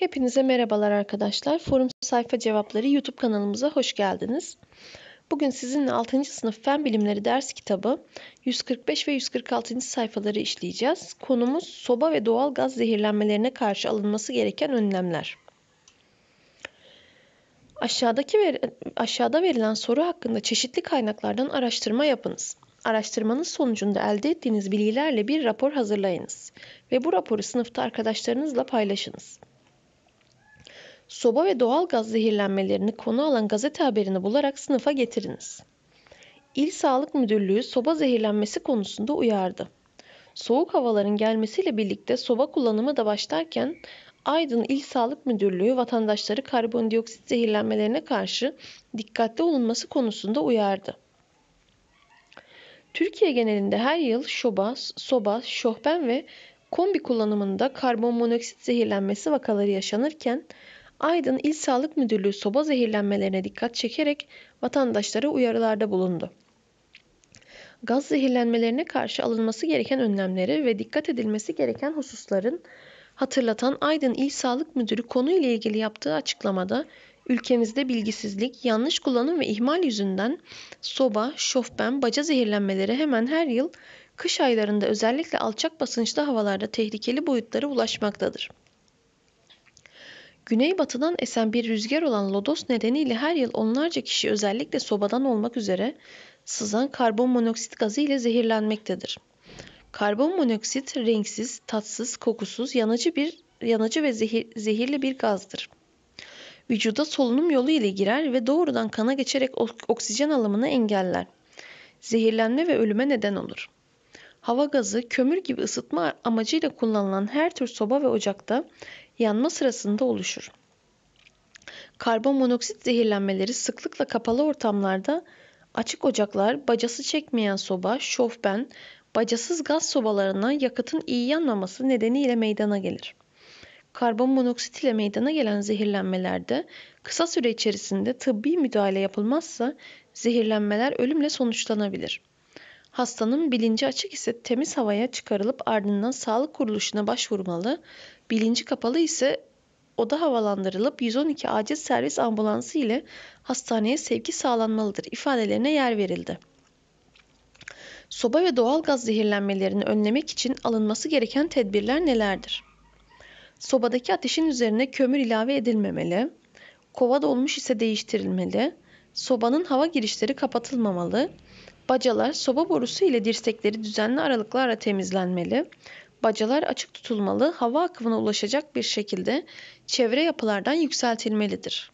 Hepinize merhabalar arkadaşlar. Forum Sayfa Cevapları YouTube kanalımıza hoş geldiniz. Bugün sizinle 6. sınıf Fen Bilimleri ders kitabı 145 ve 146. sayfaları işleyeceğiz. Konumuz soba ve doğal gaz zehirlenmelerine karşı alınması gereken önlemler. Aşağıdaki ver, aşağıda verilen soru hakkında çeşitli kaynaklardan araştırma yapınız. Araştırmanın sonucunda elde ettiğiniz bilgilerle bir rapor hazırlayınız ve bu raporu sınıfta arkadaşlarınızla paylaşınız soba ve doğal gaz zehirlenmelerini konu alan gazete haberini bularak sınıfa getiriniz. İl Sağlık Müdürlüğü soba zehirlenmesi konusunda uyardı. Soğuk havaların gelmesiyle birlikte soba kullanımı da başlarken Aydın İl Sağlık Müdürlüğü vatandaşları karbondioksit zehirlenmelerine karşı dikkatli olunması konusunda uyardı. Türkiye genelinde her yıl şoba, soba, şohben ve kombi kullanımında karbon monoksit zehirlenmesi vakaları yaşanırken Aydın İl Sağlık Müdürlüğü soba zehirlenmelerine dikkat çekerek vatandaşlara uyarılarda bulundu. Gaz zehirlenmelerine karşı alınması gereken önlemleri ve dikkat edilmesi gereken hususların hatırlatan Aydın İl Sağlık Müdürü konuyla ilgili yaptığı açıklamada ülkemizde bilgisizlik, yanlış kullanım ve ihmal yüzünden soba, şofben, baca zehirlenmeleri hemen her yıl kış aylarında özellikle alçak basınçlı havalarda tehlikeli boyutlara ulaşmaktadır. Güneybatıdan esen bir rüzgar olan lodos nedeniyle her yıl onlarca kişi özellikle sobadan olmak üzere sızan karbon monoksit gazı ile zehirlenmektedir. Karbon monoksit renksiz, tatsız, kokusuz, yanıcı bir yanıcı ve zehir, zehirli bir gazdır. Vücuda solunum yolu ile girer ve doğrudan kana geçerek oksijen alımını engeller. Zehirlenme ve ölüme neden olur. Hava gazı kömür gibi ısıtma amacıyla kullanılan her tür soba ve ocakta yanma sırasında oluşur. Karbon monoksit zehirlenmeleri sıklıkla kapalı ortamlarda açık ocaklar, bacası çekmeyen soba, şofben, bacasız gaz sobalarına yakıtın iyi yanmaması nedeniyle meydana gelir. Karbon monoksit ile meydana gelen zehirlenmelerde kısa süre içerisinde tıbbi müdahale yapılmazsa zehirlenmeler ölümle sonuçlanabilir. Hastanın bilinci açık ise temiz havaya çıkarılıp ardından sağlık kuruluşuna başvurmalı. Bilinci kapalı ise oda havalandırılıp 112 acil servis ambulansı ile hastaneye sevki sağlanmalıdır ifadelerine yer verildi. Soba ve doğal gaz zehirlenmelerini önlemek için alınması gereken tedbirler nelerdir? Sobadaki ateşin üzerine kömür ilave edilmemeli. Kova dolmuş ise değiştirilmeli. Sobanın hava girişleri kapatılmamalı. Bacalar soba borusu ile dirsekleri düzenli aralıklarla temizlenmeli. Bacalar açık tutulmalı, hava akımına ulaşacak bir şekilde çevre yapılardan yükseltilmelidir.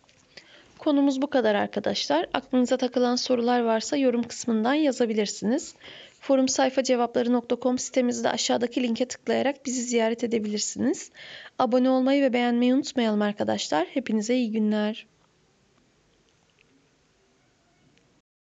Konumuz bu kadar arkadaşlar. Aklınıza takılan sorular varsa yorum kısmından yazabilirsiniz. Forum sayfa cevapları.com sitemizde aşağıdaki linke tıklayarak bizi ziyaret edebilirsiniz. Abone olmayı ve beğenmeyi unutmayalım arkadaşlar. Hepinize iyi günler.